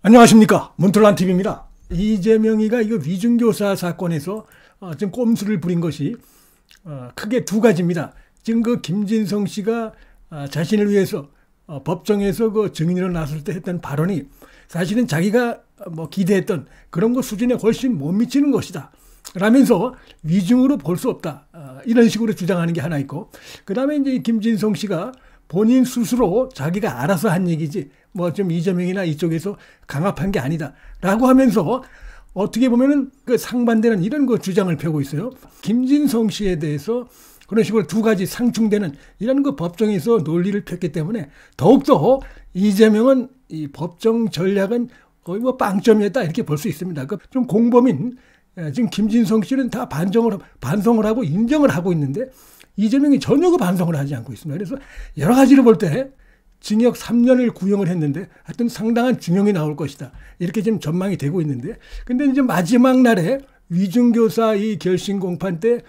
안녕하십니까 문틀란 TV입니다. 이재명이가 이거 위중교사 사건에서 어, 지금 꼼수를 부린 것이 어, 크게 두 가지입니다. 지금 그 김진성 씨가 어, 자신을 위해서 어, 법정에서 그 증인으로 나설 때 했던 발언이 사실은 자기가 어, 뭐 기대했던 그런 것 수준에 훨씬 못 미치는 것이다. 라면서 위중으로 볼 수 없다. 어, 이런 식으로 주장하는 게 하나 있고, 그 다음에 이제 김진성 씨가 본인 스스로 자기가 알아서 한 얘기지 뭐좀 이재명이나 이쪽에서 강압한 게 아니다라고 하면서 어떻게 보면은 그 상반되는 이런 거 그 주장을 펴고 있어요. 김진성 씨에 대해서 그런 식으로 두 가지 상충되는 이런 그 법정에서 논리를 폈기 때문에 더욱더 이재명은 이 법정 전략은 거의 뭐 빵점이었다 이렇게 볼 수 있습니다. 그 좀 공범인 예, 지금 김진성 씨는 다 반정을 반성을 하고 인정을 하고 있는데 이재명이 전혀 그 반성을 하지 않고 있습니다. 그래서 여러 가지를 볼때 징역 3년을 구형을 했는데 하여튼 상당한 징역이 나올 것이다. 이렇게 지금 전망이 되고 있는데 근데 이제 마지막 날에 위중교사 이 결심 공판 때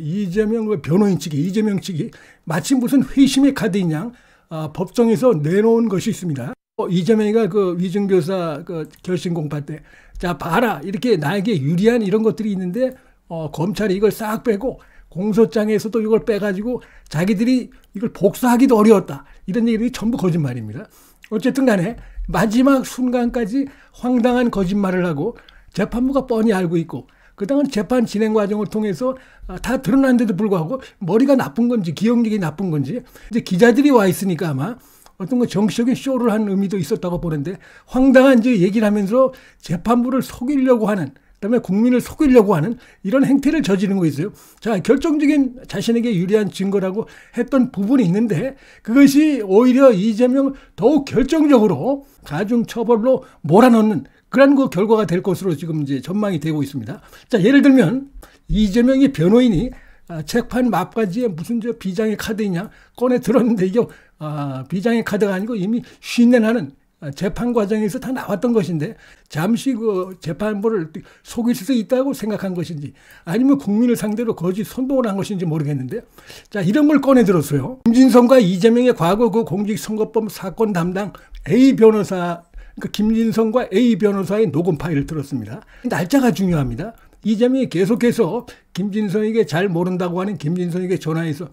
이재명 그 변호인 측이 이재명 측이 마침 무슨 회심의 카드인 양 아, 법정에서 내놓은 것이 있습니다. 어, 이재명이가 그 위중교사 그 결심 공판 때 자 봐라 이렇게 나에게 유리한 이런 것들이 있는데 어, 검찰이 이걸 싹 빼고 공소장에서도 이걸 빼가지고 자기들이 이걸 복수하기도 어려웠다. 이런 얘기들이 전부 거짓말입니다. 어쨌든 간에 마지막 순간까지 황당한 거짓말을 하고 재판부가 뻔히 알고 있고 그당은 재판 진행 과정을 통해서 아, 다 드러났는데도 불구하고 머리가 나쁜 건지 기억력이 나쁜 건지 이제 기자들이 와 있으니까 아마 어떤 거 그 정치적인 쇼를 한 의미도 있었다고 보는데 황당한 얘기를 하면서 재판부를 속이려고 하는 그다음에 국민을 속이려고 하는 이런 행태를 저지른 거 있어요. 자 결정적인 자신에게 유리한 증거라고 했던 부분이 있는데 그것이 오히려 이재명 더욱 결정적으로 가중처벌로 몰아넣는 그런 그 결과가 될 것으로 지금 이제 전망이 되고 있습니다. 자 예를 들면 이재명이 변호인이 아, 책판 막바지에 무슨 저 비장의 카드이냐 꺼내 들었는데 이게 아, 비장의 카드가 아니고 이미 쉰내나는 아, 재판 과정에서 다 나왔던 것인데 잠시 그 재판부를 속일 수 있다고 생각한 것인지 아니면 국민을 상대로 거짓 선동을 한 것인지 모르겠는데 자 이런 걸 꺼내 들었어요. 김진성과 이재명의 과거 그 공직선거법 사건 담당 A 변호사 그 김진성과 A 변호사의 녹음 파일을 들었습니다. 날짜가 중요합니다. 이재명이 계속해서 김진성에게 잘 모른다고 하는 김진성에게 전화해서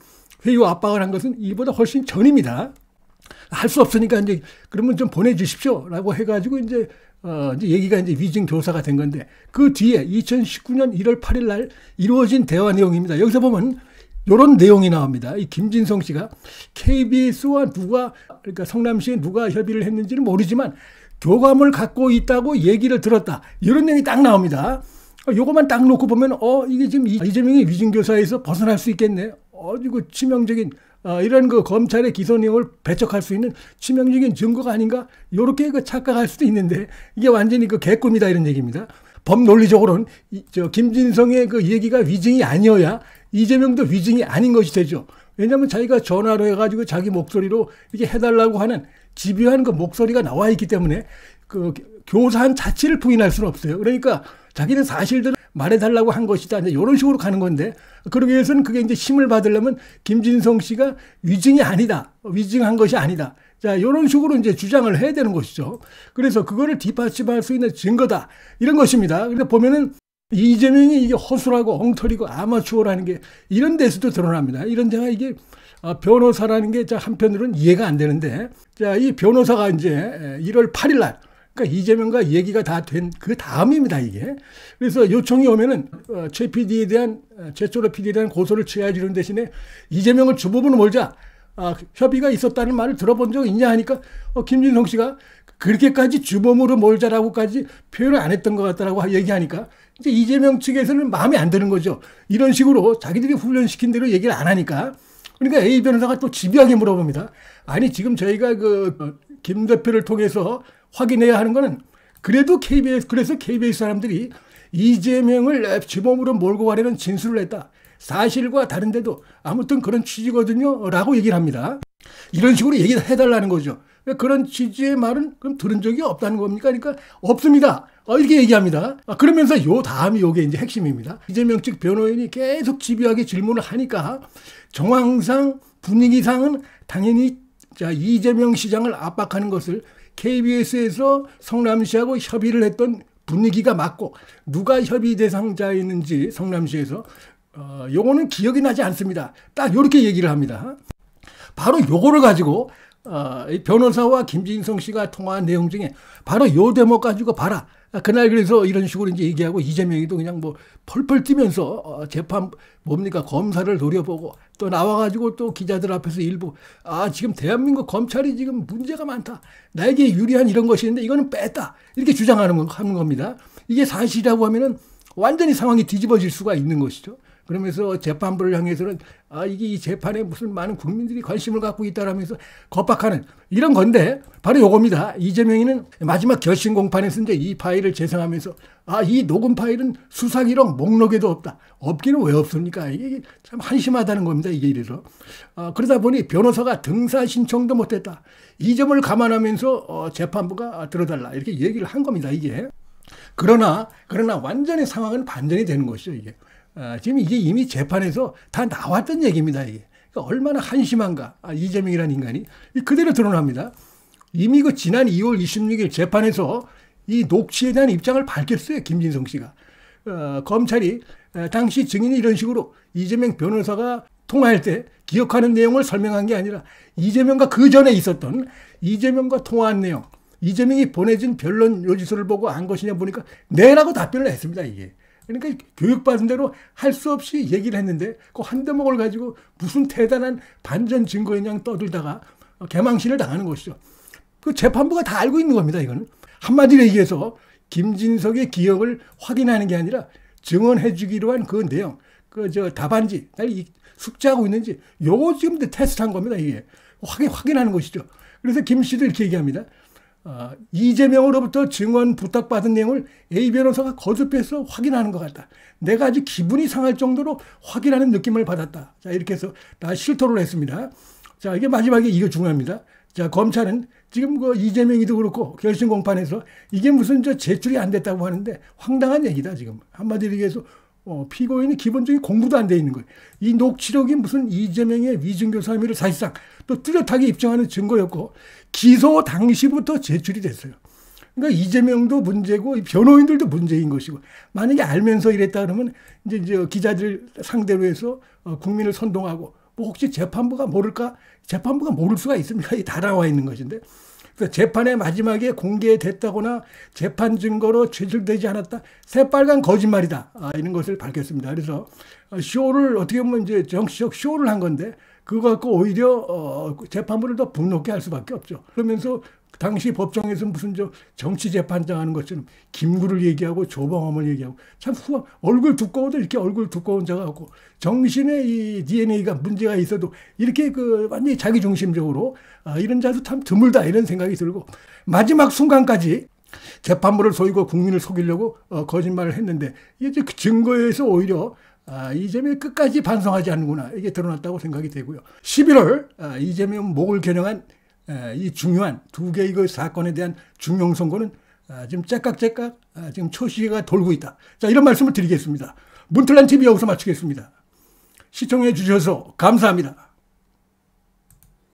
회유 압박을 한 것은 이보다 훨씬 전입니다. 할수 없으니까 이제 그러면 좀 보내주십시오라고 해가지고 이제 어 이제 얘기가 이제 위증 교사가 된 건데 그 뒤에 2019년 1월 8일 날 이루어진 대화 내용입니다. 여기서 보면 요런 내용이 나옵니다. 이 김진성 씨가 KBS와 누가 그러니까 성남시에 누가 협의를 했는지는 모르지만 교감을 갖고 있다고 얘기를 들었다. 이런 내용이 딱 나옵니다. 어, 요것만딱 놓고 보면 어 이게 지금 이재명이 위증교사에서 벗어날 수 있겠네. 어 이거 그 치명적인 어, 이런 그 검찰의 기소 내용을 배척할 수 있는 치명적인 증거가 아닌가 이렇게 그 착각할 수도 있는데 이게 완전히 그 개꿈이다 이런 얘기입니다. 법 논리적으로는 이, 저 김진성의 그 얘기가 위증이 아니어야 이재명도 위증이 아닌 것이 되죠. 왜냐하면 자기가 전화로 해가지고 자기 목소리로 이렇게 해달라고 하는 집요한 그 목소리가 나와 있기 때문에 그 교사한 자체를 부인할 수는 없어요. 그러니까 자기는 사실들을 말해달라고 한 것이다. 이제 이런 식으로 가는 건데 그러기 위해서는 그게 이제 힘을 받으려면 김진성 씨가 위증이 아니다. 위증한 것이 아니다. 자, 이런 식으로 이제 주장을 해야 되는 것이죠. 그래서 그거를 뒷받침할 수 있는 증거다. 이런 것입니다. 근데 보면은 이재명이 이게 허술하고 엉터리고 아마추어라는 게 이런 데서도 드러납니다. 이런 데가 이게 아, 변호사라는 게 한편으로는 이해가 안 되는데 자, 이 변호사가 이제 1월 8일 날 그러니까 이재명과 얘기가 다 된 그 다음입니다, 이게. 그래서 요청이 오면은 어, 최 PD에 대한, 어, 최초로 PD에 대한 고소를 취해야지 이런 대신에 이재명을 주부분을 몰자. 아, 협의가 있었다는 말을 들어본 적 있냐 하니까 어, 김진성 씨가 그렇게까지 주범으로 몰자라고까지 표현을 안 했던 것 같다라고 얘기하니까 이제 이재명 측에서는 마음에 안 드는 거죠. 이런 식으로 자기들이 훈련시킨 대로 얘기를 안 하니까 그러니까 A 변호사가 또 집요하게 물어봅니다. 아니 지금 저희가 그 김 대표를 통해서 확인해야 하는 거는 그래도 KBS 그래서 KBS 사람들이 이재명을 앱지범으로 몰고 가려는 진술을 했다. 사실과 다른데도 아무튼 그런 취지거든요. 라고 얘기를 합니다. 이런 식으로 얘기를 해달라는 거죠. 그런 취지의 말은 그럼 들은 적이 없다는 겁니까? 그러니까 없습니다. 어, 이렇게 얘기합니다. 아, 그러면서 요 다음이 요게 이제 핵심입니다. 이재명 측 변호인이 계속 집요하게 질문을 하니까 정황상 분위기상은 당연히 자, 이재명 시장을 압박하는 것을 KBS에서 성남시하고 협의를 했던 분위기가 맞고 누가 협의 대상자였는지 성남시에서 어, 요거는 기억이 나지 않습니다. 딱 요렇게 얘기를 합니다. 바로 요거를 가지고 어, 변호사와 김진성 씨가 통화한 내용 중에 바로 요 대목 가지고 봐라. 그날 그래서 이런 식으로 이제 얘기하고 이재명이도 그냥 뭐 펄펄 뛰면서 어, 재판 뭡니까 검사를 노려보고 또 나와가지고 또 기자들 앞에서 일부 아 지금 대한민국 검찰이 지금 문제가 많다. 나에게 유리한 이런 것이 있는데 이거는 뺐다. 이렇게 주장하는 건, 하는 겁니다. 이게 사실이라고 하면은 완전히 상황이 뒤집어질 수가 있는 것이죠. 그러면서 재판부를 향해서는 아 이게 이 재판에 무슨 많은 국민들이 관심을 갖고 있다라면서 겁박하는 이런 건데 바로 요겁니다. 이재명이는 마지막 결심 공판에서 이제 이 파일을 재생하면서 아이 녹음 파일은 수사 기록 목록에도 없다. 없기는 왜 없습니까? 이게 참 한심하다는 겁니다. 이게 이래서 아, 그러다 보니 변호사가 등사 신청도 못했다. 이 점을 감안하면서 어, 재판부가 들어달라 이렇게 얘기를 한 겁니다. 이게 그러나 그러나 완전히 상황은 반전이 되는 것이죠. 이게. 아, 지금 이게 이미 재판에서 다 나왔던 얘기입니다. 이게 그러니까 얼마나 한심한가 아, 이재명이라는 인간이 그대로 드러납니다. 이미 그 지난 2월 26일 재판에서 이 녹취에 대한 입장을 밝혔어요. 김진성 씨가 어, 검찰이 당시 증인이 이런 식으로 이재명 변호사가 통화할 때 기억하는 내용을 설명한 게 아니라 이재명과 그 전에 있었던 이재명과 통화한 내용, 이재명이 보내준 변론 요지서를 보고 안 것이냐 보니까 네라고 답변을 했습니다, 이게. 그러니까 교육받은 대로 할 수 없이 얘기를 했는데 그 한 대목을 가지고 무슨 대단한 반전 증거인양 떠들다가 개망신을 당하는 것이죠. 그 재판부가 다 알고 있는 겁니다. 이거는 한마디로 얘기해서 김진석의 기억을 확인하는 게 아니라 증언해 주기로 한 그 내용, 그 저 답안지, 날이 숙제하고 있는지 요거 지금 테스트한 겁니다. 이게 확인 확인하는 것이죠. 그래서 김 씨도 이렇게 얘기합니다. 아, 이재명으로부터 증언 부탁받은 내용을 A 변호사가 거듭해서 확인하는 것 같다. 내가 아주 기분이 상할 정도로 확인하는 느낌을 받았다. 자, 이렇게 해서 다 실토를 했습니다. 자, 이게 마지막에 이거 중요합니다. 자, 검찰은 지금 그 이재명이도 그렇고 결심 공판에서 이게 무슨 저 제출이 안 됐다고 하는데 황당한 얘기다, 지금. 한마디로 얘기해서 어, 피고인은 기본적인 공부도 안 돼 있는 거예요. 이 녹취록이 무슨 이재명의 위증교사 혐의를 사실상 또 뚜렷하게 입증하는 증거였고 기소 당시부터 제출이 됐어요. 그러니까 이재명도 문제고 변호인들도 문제인 것이고 만약에 알면서 이랬다 그러면 이제, 이제 기자들 상대로 해서 어, 국민을 선동하고 뭐 혹시 재판부가 모를까 재판부가 모를 수가 있습니까? 다 나와 있는 것인데 그래서 재판의 마지막에 공개됐다거나 재판 증거로 제출되지 않았다. 새빨간 거짓말이다. 아, 이런 것을 밝혔습니다. 그래서 쇼를 어떻게 보면 이제 정치적 쇼를 한 건데 그거 갖고 오히려 어, 재판부를 더 분노케 할 수밖에 없죠. 그러면서 당시 법정에서 무슨 저 정치 재판장 하는 것처럼 김구를 얘기하고 조방암을 얘기하고 참 후한 얼굴 두꺼워도 이렇게 얼굴 두꺼운 자가 없고 정신에 이 DNA가 문제가 있어도 이렇게 그 완전히 자기 중심적으로 아, 이런 자도 참 드물다 이런 생각이 들고 마지막 순간까지 재판부를 속이고 국민을 속이려고 어, 거짓말을 했는데 이제 그 증거에서 오히려 아, 이재명 끝까지 반성하지 않는구나 이게 드러났다고 생각이 되고요. 11월 아, 이재명 목을 겨냥한 예, 이 중요한 두 개의 그 사건에 대한 중용 선고는 아, 지금 째깍째깍 아, 지금 초시계가 돌고 있다. 자 이런 말씀을 드리겠습니다. 문틀란 TV 여기서 마치겠습니다. 시청해 주셔서 감사합니다.